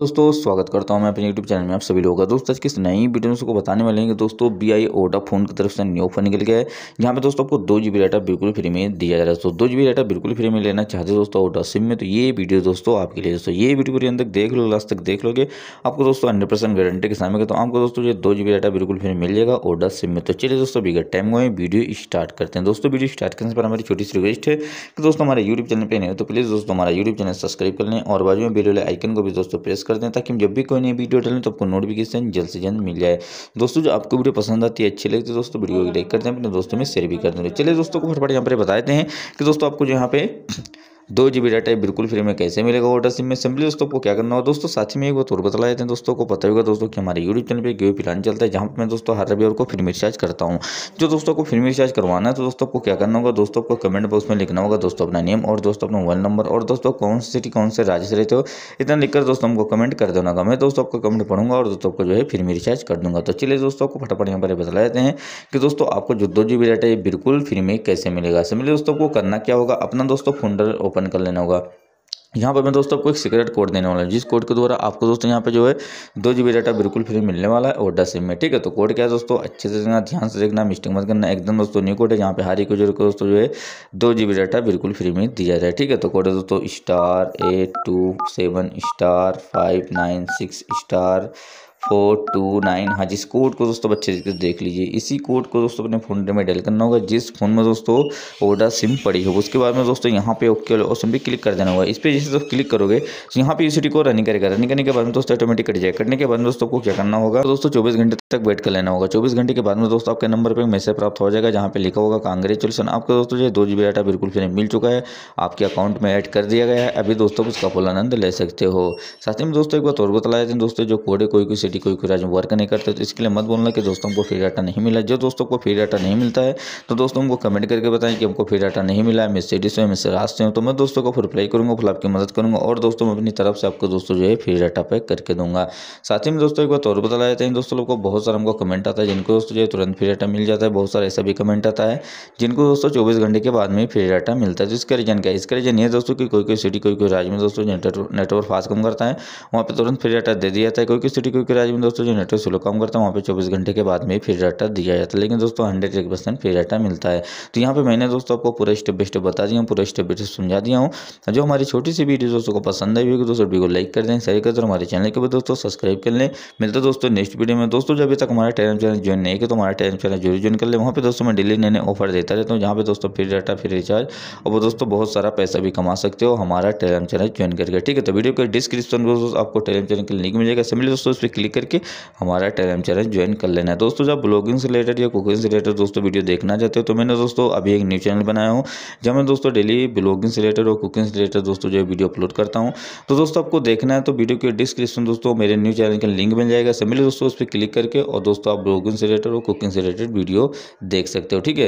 दोस्तों स्वागत करता हूं मैं अपने यूट्यूब चैनल में आप सभी लोगों का दोस्तों आज किस नई वीडियो में उसको बताने वाले हैं कि दोस्तों बी आई ओडा फोन की तरफ से न्यू ऑफर निकल गया है यहां पे दोस्तों आपको दो जी बी डाटा बिल्कुल फ्री में दिया जा रहा है दोस्तों दो जी बी डाटा बिल्कुल फ्री में लेना चाहते हो दोस्तों ओडा सिम में तो ये वीडियो दोस्तों आपके लिए दोस्तों ये वीडियो पूरी अंदर देख लो लास्ट तक देख लोगे आपको दोस्तों हंड्रेड परसेंट गारंटी के सामने तो आपको दोस्तों ये दो जी बी डाटा बिल्कुल फ्री मिल जाएगा ओडा सिम में तो चलिए दोस्तों बिगर टाइम हुए वीडियो स्टार्ट करते हैं दोस्तों वीडियो स्टार्ट करने पर हमारी छोटी सी रिक्वेस्ट है कि दोस्तों हमारे यूट्यूब चैनल पर नहीं तो प्लीज़ दोस्तों हमारा यूट्यूब चैनल सब्सक्राइब कर लें और बाजू में बिल वाले आइकन को भी दोस्तों प्रेस कर दें ताकि हम जब भी कोई नई वीडियो डालें तो आपको नोटिफिकेशन जल्द से जल्द मिल जाए दोस्तों जो आपको वीडियो पसंद आती है अच्छी लगती है दोस्तों वीडियो को लाइक कर दें अपने दोस्तों में शेयर भी कर दें चलिए दोस्तों को फटफट यहाँ पर बताते हैं कि दोस्तों आपको जो यहाँ पे दो जी बी डाटा बिल्कुल फ्री में कैसे मिलेगा वोटर सिम में सिंपली दोस्तों को क्या करना होगा दोस्तों साथ में एक बात और बता देते हैं दोस्तों को पता होगा दोस्तों कि हमारे यूट्यूब चैनल पे गेव प्लान चलता है जहाँ पर मैं दोस्तों हर रविवार को फ्री में रिचार्ज करता हूँ जो दोस्तों को फ्री में रिचार्ज करवाना है तो दोस्तों को क्या करना होगा दोस्तों को कमेंट बॉक्स में लिखना होगा दोस्तों अपना नेम और दोस्तों अपना मोबाइल नंबर और दोस्तों कौन सी सिटी कौन से राज्य से रहते हो इतना लिखकर दोस्तों हमको कमेंट कर देना होगा मैं दोस्तों आपको कमेंट पढ़ूंगा और दोस्तों को जो है फ्री में रिचार्ज कर दूंगा तो चलिए दोस्तों को फटाफट यहाँ पर बता देते हैं कि दोस्तों आपको जो दो जी बी डाटा ये बिल्कुल फ्री में कैसे मिलेगा सिमिलर दोस्तों को करना क्या होगा अपना दोस्तों फोन ओपन ओपन कर लेना होगा यहाँ पर मैं दोस्तों आपको एक सीक्रेट कोड देने वाला हूँ जिस कोड के द्वारा आपको दोस्तों यहाँ पे जो है दो जी डाटा बिल्कुल फ्री मिलने वाला है और दस एम में ठीक है तो कोड क्या है दोस्तों अच्छे से देखना ध्यान से देखना मिस्टेक मत करना एकदम दोस्तों न्यू कोड है यहाँ पे हर एक को दोस्तों जो है दो जी डाटा बिल्कुल फ्री में दिया जाए ठीक है तो कोड है दोस्तों star eight two seven star five nine six star four two nine हाँ जिस कोड को दोस्तों अच्छे से देख लीजिए इसी कोड को दोस्तों अपने फ़ोन में डायल करना होगा जिस फ़ोन में दोस्तों ओडा सिम पड़ी होगी उसके बाद में दोस्तों यहाँ पे ओके ऑप्शन पे क्लिक कर देना होगा इस पर जैसे दोस्तों क्लिक करोगे तो यहाँ पे यूसीडी को रनिंग करेगा रनिंग करने के बाद में दोस्तों ऑटोमेटिक कट जाएगा कटने के बाद दोस्तों को क्या करना होगा तो दोस्तों चौबीस घंटे तक वेट कर लेना होगा चौबीस घंटे के बाद में दोस्तों आपके नंबर पर मैसेज प्राप्त हो जाएगा जहाँ पे लिखा होगा कांग्रेचुलेसन आपका दोस्तों दो जी डाटा बिल्कुल फ्री मिल चुका है आपके अकाउंट में ऐड कर दिया गया है अभी दोस्तों उसका फुल आनंद ले सकते हो साथ ही में दोस्तों एक बार और बताया दोस्तों जो कोड है कोई कोई यदि कोई कोई राज्य में वर्क नहीं करते तो इसके लिए मत बोलना कि दोस्तों को फ्री डाटा नहीं मिला जो दोस्तों को फ्री डाटा नहीं मिलता है तो दोस्तों को कमेंट करके बताएं कि हमको फ्री डाटा नहीं मिला है मैं सिटी से मैं रास्ते हूँ तो मैं दोस्तों को रिप्लाई करूँगा फिर आपकी मदद करूँगा और दोस्तों मैं अपनी तरफ से आपको दोस्तों जो है फ्री डाटा पैक करके दूंगा साथ ही में दोस्तों एक बार और बता देते हैं दोस्तों लोग को बहुत सारा हमको कमेंट आता है जिनको दोस्तों जो है तुरंत फ्री डाटा मिल जाता है बहुत सारा ऐसा भी कमेंट आता है जिनको दोस्तों चौबीस घंटे के बाद में फ्री डाटा मिलता है जिसका तो रीजन क्या इसका रीजन ये दोस्तों की कोई कोई सिटी कोई कोई राज्य में दोस्तों नेटवर्क फास्ट कम करता है वहाँ पर तुरंत फ्री डाटा दे दिया जाता है कोई कोई सिटी कोई कोई राज्य आज भी दोस्तों जो नेटवर्क स्लो काम करता है वहाँ पे चौबीस घंटे के बाद में फ्री डाटा दिया जाता है लेकिन दोस्तों हंड्रेड एक परसेंट फ्री डाटा मिलता है तो यहाँ पे मैंने दोस्तों आपको पूरा स्टेप बाई स्टेप बता दिया हूँ पूरा स्टेप बाई स्टेप समझा दिया हूँ जो हमारी छोटी सी वीडियो दोस्तों को पसंद आई होगी दोस्तों वीडियो को लाइक कर दें शेयर कर दो हमारे चैनल के भी दोस्तों सब्सक्राइब कर लें मिलता दोस्तों नेक्स्ट वीडियो में दोस्तों जब तक हमारा टेलम चैनल ज्वाइन नहीं किया तो हमारा टेलम चैनल जरूर ज्वाइन कर लें वहाँ पर दोस्तों मैं डेली नए नए ऑफर देता रहता हूँ जहाँ पर दोस्तों फ्री डाटा फ्री रिचार्ज और वो दोस्तों बहुत सारा पैसा भी कमा सकते हो हमारा टेलम चैनल ज्वाइन करके ठीक है तो वीडियो के डिस्क्रिप्शन में दोस्तों आपको टेलम चैनल के लिंक मिल जाएगा सिमिली दोस्तों उस पर क्लिक क्लिक करके हमारा टेलीग्राम चैनल ज्वाइन कर लेना है दोस्तों जब ब्लॉगिंग से रिलेटेड या कुकिंग से रिलेटेड दोस्तों वीडियो देखना चाहते हो तो मैंने दोस्तों अभी एक न्यू चैनल बनाया हूँ जब मैं दोस्तों डेली ब्लॉगिंग से रिलेटेड और कुकिंग से रिलेटेड दोस्तों जो वीडियो अपलोड करता हूँ तो दोस्तों आपको देखना है तो वीडियो के डिस्क्रिप्शन दोस्तों मेरे न्यू चैनल का लिंक मिल जाएगा मिले दोस्तों उस पर क्लिक करके और दोस्तों आप ब्लॉगिंग से रिलेटेड और कुकिंग से रिलेटेड वीडियो देख सकते हो ठीक है